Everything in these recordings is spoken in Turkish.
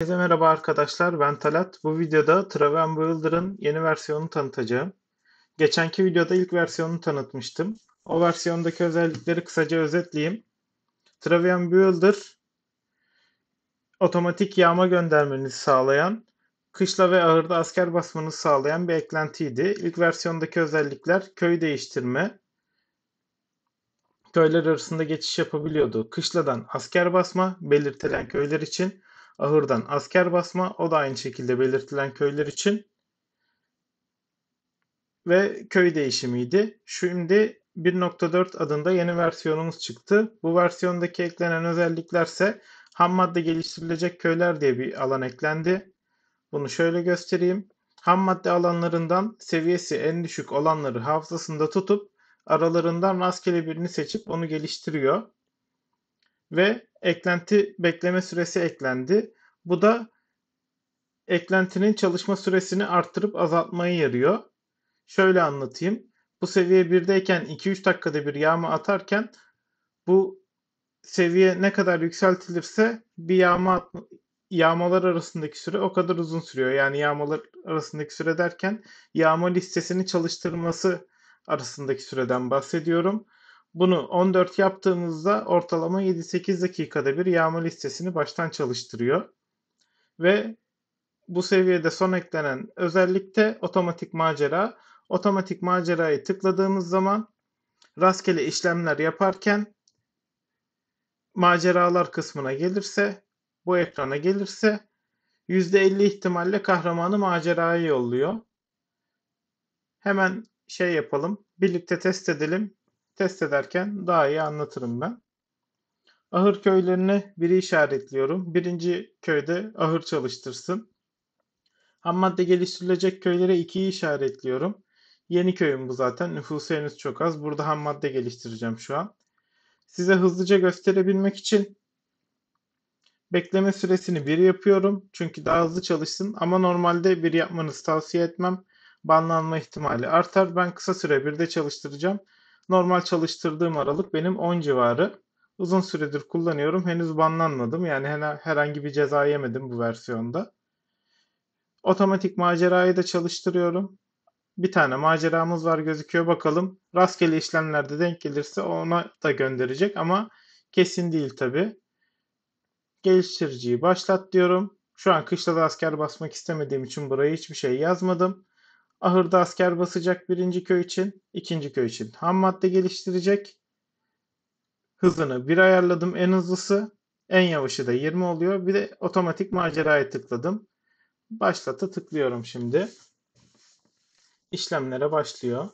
Herkese merhaba arkadaşlar ben Talat. Bu videoda Travenbuilder'ın yeni versiyonunu tanıtacağım. Geçenki videoda ilk versiyonunu tanıtmıştım. O versiyondaki özellikleri kısaca özetleyeyim. Travenbuilder otomatik yağma göndermenizi sağlayan, kışla ve ağırda asker basmanızı sağlayan bir eklentiydi. İlk versiyondaki özellikler köy değiştirme, köyler arasında geçiş yapabiliyordu. Kışladan asker basma belirtilen köyler için ahırdan asker basma o da aynı şekilde belirtilen köyler için ve köy değişimiydi. Şimdi 1.4 adında yeni versiyonumuz çıktı. Bu versiyondaki eklenen özelliklerse ham madde geliştirilecek köyler diye bir alan eklendi. Bunu şöyle göstereyim. Ham madde alanlarından seviyesi en düşük olanları hafızasında tutup aralarından rastgele birini seçip onu geliştiriyor. Ve eklenti bekleme süresi eklendi. Bu da eklentinin çalışma süresini arttırıp azaltmayı yarıyor. Şöyle anlatayım. Bu seviye 1'deyken 2-3 dakikada bir yağma atarken bu seviye ne kadar yükseltilirse bir yağma yağmalar arasındaki süre o kadar uzun sürüyor. Yani yağmalar arasındaki süre derken yağma listesini çalıştırması arasındaki süreden bahsediyorum. Bunu 14 yaptığımızda ortalama 7-8 dakikada bir yağma listesini baştan çalıştırıyor. Ve bu seviyede son eklenen özellikte otomatik macera. Otomatik macerayı tıkladığımız zaman rastgele işlemler yaparken maceralar kısmına gelirse, bu ekrana gelirse %50 ihtimalle kahramanı maceraya yolluyor. Hemen şey yapalım, birlikte test edelim test ederken daha iyi anlatırım ben. Ahır köylerine biri işaretliyorum. Birinci köyde ahır çalıştırsın. Ham madde geliştirilecek köylere ikiyi işaretliyorum. Yeni köyüm bu zaten. Nüfusu henüz çok az. Burada ham madde geliştireceğim şu an. Size hızlıca gösterebilmek için bekleme süresini 1 yapıyorum. Çünkü daha hızlı çalışsın ama normalde 1 yapmanızı tavsiye etmem. Banlanma ihtimali artar. Ben kısa süre 1'de çalıştıracağım. Normal çalıştırdığım aralık benim 10 civarı. Uzun süredir kullanıyorum. Henüz banlanmadım. Yani herhangi bir ceza yemedim bu versiyonda. Otomatik macerayı da çalıştırıyorum. Bir tane maceramız var gözüküyor. Bakalım rastgele işlemlerde denk gelirse ona da gönderecek ama kesin değil tabi. Geliştiriciyi başlat diyorum. Şu an da asker basmak istemediğim için buraya hiçbir şey yazmadım. Ahırda asker basacak birinci köy için, ikinci köy için. Ham madde geliştirecek. Hızını bir ayarladım en hızlısı. En yavaşı da 20 oluyor. Bir de otomatik maceraya tıkladım. Başlata tıklıyorum şimdi. İşlemlere başlıyor.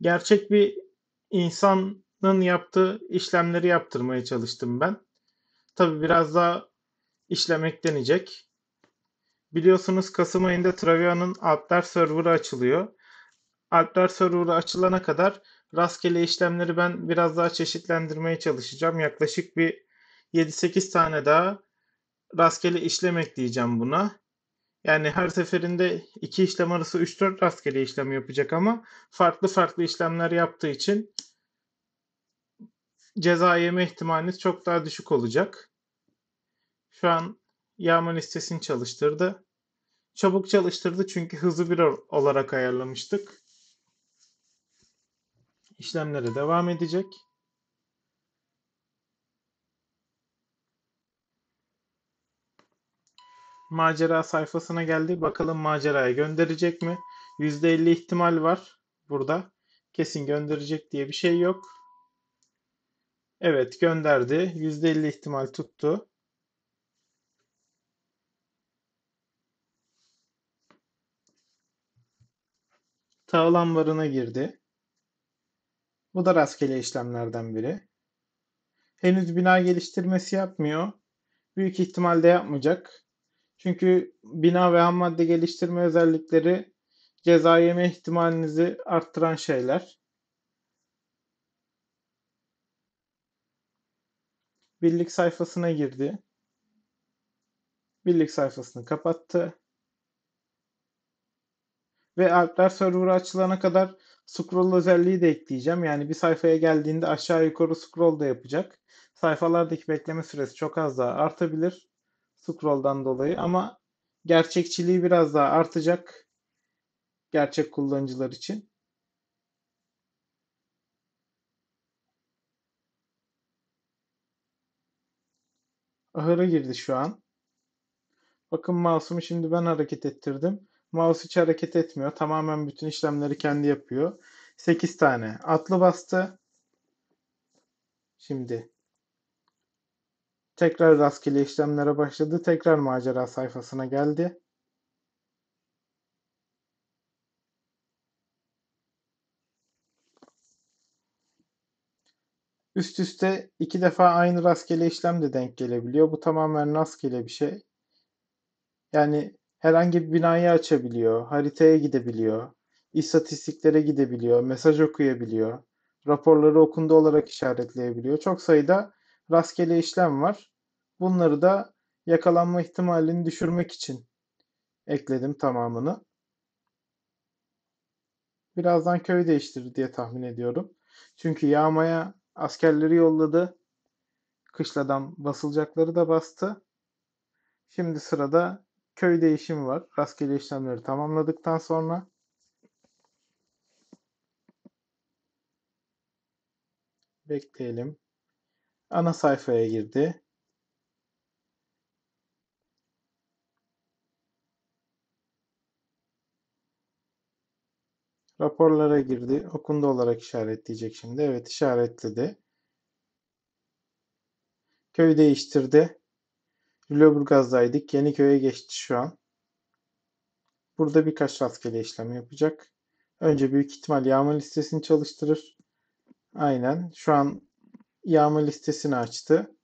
Gerçek bir insanın yaptığı işlemleri yaptırmaya çalıştım ben. Tabi biraz daha işlem eklenecek biliyorsunuz Kasım ayında Travia'nın Alpler serverı açılıyor. Alpler serverı açılana kadar rastgele işlemleri ben biraz daha çeşitlendirmeye çalışacağım. Yaklaşık bir 7-8 tane daha rastgele işlem ekleyeceğim buna. Yani her seferinde iki işlem arası 3-4 rastgele işlem yapacak ama farklı farklı işlemler yaptığı için ceza yeme ihtimaliniz çok daha düşük olacak. Şu an yağma listesini çalıştırdı. Çabuk çalıştırdı çünkü hızlı bir olarak ayarlamıştık. İşlemlere devam edecek. Macera sayfasına geldi. Bakalım maceraya gönderecek mi? %50 ihtimal var burada. Kesin gönderecek diye bir şey yok. Evet gönderdi. %50 ihtimal tuttu. tağıl ambarına girdi. Bu da rastgele işlemlerden biri. Henüz bina geliştirmesi yapmıyor. Büyük ihtimalle yapmayacak. Çünkü bina ve ham madde geliştirme özellikleri ceza yeme ihtimalinizi arttıran şeyler. Birlik sayfasına girdi. Birlik sayfasını kapattı. Ve Alpler serverı açılana kadar scroll özelliği de ekleyeceğim. Yani bir sayfaya geldiğinde aşağı yukarı scroll da yapacak. Sayfalardaki bekleme süresi çok az daha artabilir scroll'dan dolayı ama gerçekçiliği biraz daha artacak gerçek kullanıcılar için. Ahıra girdi şu an. Bakın mouse'umu şimdi ben hareket ettirdim. Mouse hiç hareket etmiyor. Tamamen bütün işlemleri kendi yapıyor. 8 tane atlı bastı. Şimdi tekrar rastgele işlemlere başladı. Tekrar macera sayfasına geldi. Üst üste iki defa aynı rastgele işlem de denk gelebiliyor. Bu tamamen rastgele bir şey. Yani herhangi bir binayı açabiliyor, haritaya gidebiliyor, istatistiklere gidebiliyor, mesaj okuyabiliyor, raporları okundu olarak işaretleyebiliyor. Çok sayıda rastgele işlem var. Bunları da yakalanma ihtimalini düşürmek için ekledim tamamını. Birazdan köy değiştir diye tahmin ediyorum. Çünkü yağmaya askerleri yolladı. Kışladan basılacakları da bastı. Şimdi sırada köy değişimi var. Rastgele işlemleri tamamladıktan sonra bekleyelim. Ana sayfaya girdi. Raporlara girdi. Okundu olarak işaretleyecek şimdi. Evet işaretledi. Köy değiştirdi. Lüleburgaz'daydık. Yeniköy'e geçti şu an. Burada birkaç rastgele işlem yapacak. Önce büyük ihtimal yağma listesini çalıştırır. Aynen. Şu an yağma listesini açtı.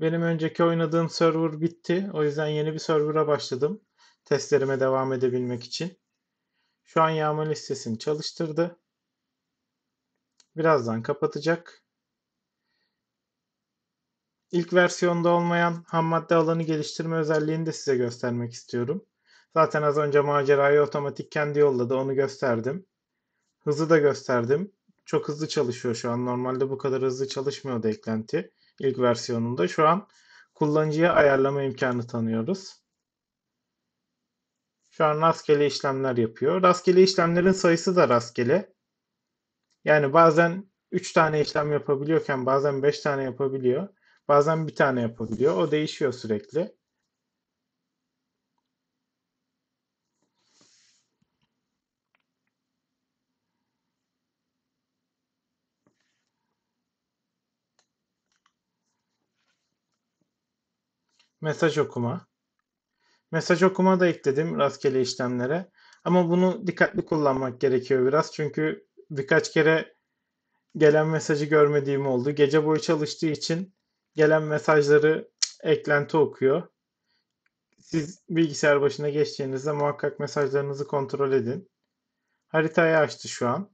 Benim önceki oynadığım server bitti. O yüzden yeni bir server'a başladım. Testlerime devam edebilmek için. Şu an yağma listesini çalıştırdı. Birazdan kapatacak. İlk versiyonda olmayan ham madde alanı geliştirme özelliğini de size göstermek istiyorum. Zaten az önce macerayı otomatik kendi yolladı. Onu gösterdim. Hızı da gösterdim. Çok hızlı çalışıyor şu an. Normalde bu kadar hızlı çalışmıyordu eklenti ilk versiyonunda. Şu an kullanıcıya ayarlama imkanı tanıyoruz. Şu an rastgele işlemler yapıyor. Rastgele işlemlerin sayısı da rastgele. Yani bazen 3 tane işlem yapabiliyorken bazen 5 tane yapabiliyor. Bazen bir tane yapabiliyor. O değişiyor sürekli. Mesaj okuma. Mesaj okuma da ekledim rastgele işlemlere. Ama bunu dikkatli kullanmak gerekiyor biraz. Çünkü birkaç kere gelen mesajı görmediğim oldu. Gece boyu çalıştığı için gelen mesajları eklenti okuyor. Siz bilgisayar başına geçtiğinizde muhakkak mesajlarınızı kontrol edin. Haritayı açtı şu an.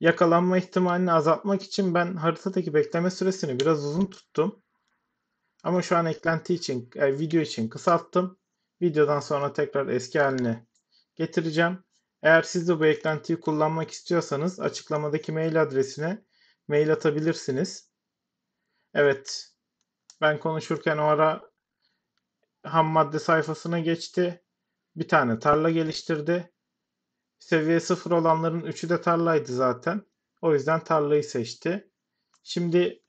Yakalanma ihtimalini azaltmak için ben haritadaki bekleme süresini biraz uzun tuttum. Ama şu an eklenti için, e, video için kısalttım. Videodan sonra tekrar eski haline getireceğim. Eğer siz de bu eklentiyi kullanmak istiyorsanız açıklamadaki mail adresine mail atabilirsiniz. Evet. Ben konuşurken o ara ham madde sayfasına geçti. Bir tane tarla geliştirdi. Seviye sıfır olanların üçü de tarlaydı zaten. O yüzden tarlayı seçti. Şimdi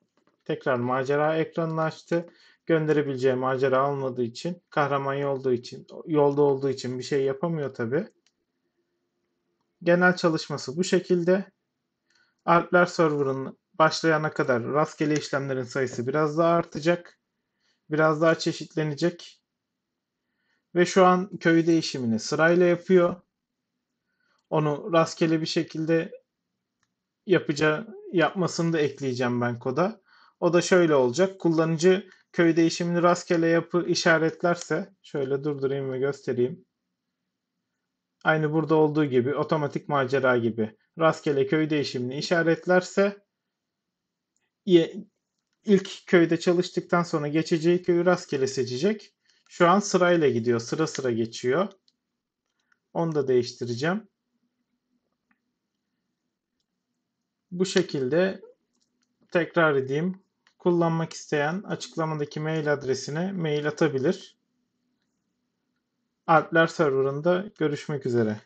tekrar macera ekranını açtı. Gönderebileceği macera almadığı için, kahraman olduğu için, yolda olduğu için bir şey yapamıyor tabi. Genel çalışması bu şekilde. Alpler server'ın başlayana kadar rastgele işlemlerin sayısı biraz daha artacak. Biraz daha çeşitlenecek. Ve şu an köy değişimini sırayla yapıyor. Onu rastgele bir şekilde yapacağı yapmasını da ekleyeceğim ben koda. O da şöyle olacak. Kullanıcı köy değişimini rastgele yapı işaretlerse şöyle durdurayım ve göstereyim. Aynı burada olduğu gibi otomatik macera gibi rastgele köy değişimini işaretlerse ilk köyde çalıştıktan sonra geçeceği köyü rastgele seçecek. Şu an sırayla gidiyor. Sıra sıra geçiyor. Onu da değiştireceğim. Bu şekilde tekrar edeyim kullanmak isteyen açıklamadaki mail adresine mail atabilir. Alpler Server'ında görüşmek üzere.